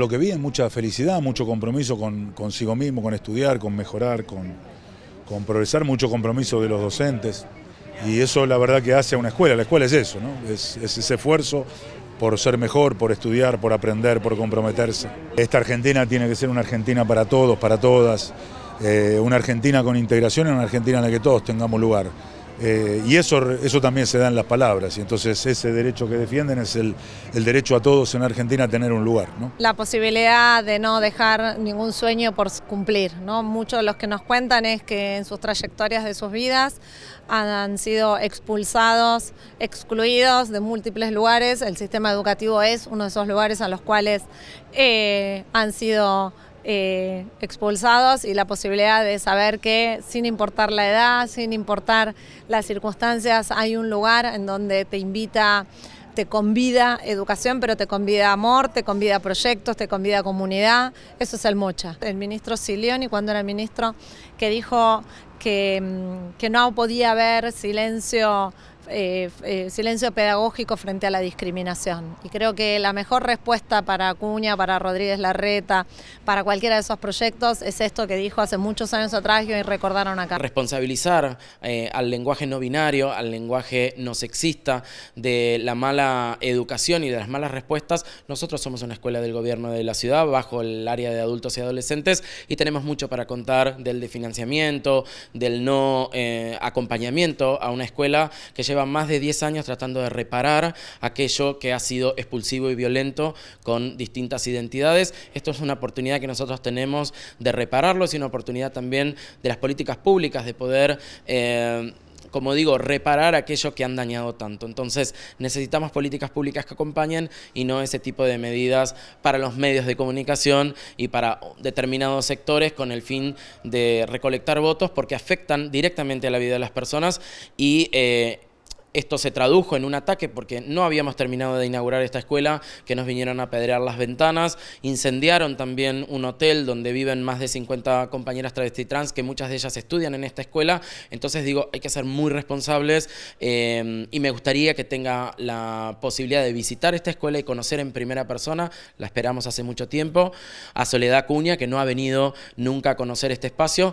Lo que vi es mucha felicidad, mucho compromiso con, consigo mismo, con estudiar, con mejorar, con, con, progresar, mucho compromiso de los docentes. Y eso la verdad que hace a una escuela, la escuela es eso, es, ese esfuerzo por ser mejor, por estudiar, por aprender, por comprometerse. Esta Argentina tiene que ser una Argentina para todos, para todas, eh, una Argentina con integración y una Argentina en la que todos tengamos lugar. Eh, y eso, eso también se da en las palabras, y entonces ese derecho que defienden es el, derecho a todos en Argentina a tener un lugar. La posibilidad de no dejar ningún sueño por cumplir. ¿no? Muchos de los que nos cuentan es que en sus trayectorias de sus vidas han, sido expulsados, excluidos de múltiples lugares. El sistema educativo es uno de esos lugares a los cuales eh, han sido eh, expulsados y la posibilidad de saber que sin importar la edad, sin importar las circunstancias, hay un lugar en donde te invita, te convida educación, pero te convida amor, te convida proyectos, te convida comunidad. Eso es el Mocha. El ministro Silioni, cuando era ministro, que dijo que, mm, que no podía haber silencio eh, eh, silencio pedagógico frente a la discriminación. Y creo que la mejor respuesta para Acuña, para Rodríguez Larreta, para cualquiera de esos proyectos es esto que dijo hace muchos años atrás y hoy recordaron acá. Responsabilizar eh, al lenguaje no binario, al lenguaje no sexista, de la mala educación y de las malas respuestas. Nosotros somos una escuela del gobierno de la ciudad bajo el área de adultos y adolescentes y tenemos mucho para contar del definanciamiento del no acompañamiento a una escuela que lleva lleva más de 10 años tratando de reparar aquello que ha sido expulsivo y violento con distintas identidades. Esto es una oportunidad que nosotros tenemos de repararlo, es una oportunidad también de las políticas públicas de poder... Eh, como digo, reparar aquello que han dañado tanto. Entonces necesitamos políticas públicas que acompañen y no ese tipo de medidas para los medios de comunicación y para determinados sectores con el fin de recolectar votos porque afectan directamente a la vida de las personas y... Eh, esto se tradujo en un ataque porque no habíamos terminado de inaugurar esta escuela, que nos vinieron a pedrear las ventanas, incendiaron también un hotel donde viven más de 50 compañeras travesti trans, que muchas de ellas estudian en esta escuela, entonces digo, hay que ser muy responsables eh, y me gustaría que tenga la posibilidad de visitar esta escuela y conocer en primera persona, la esperamos hace mucho tiempo, a Soledad Cuña, que no ha venido nunca a conocer este espacio,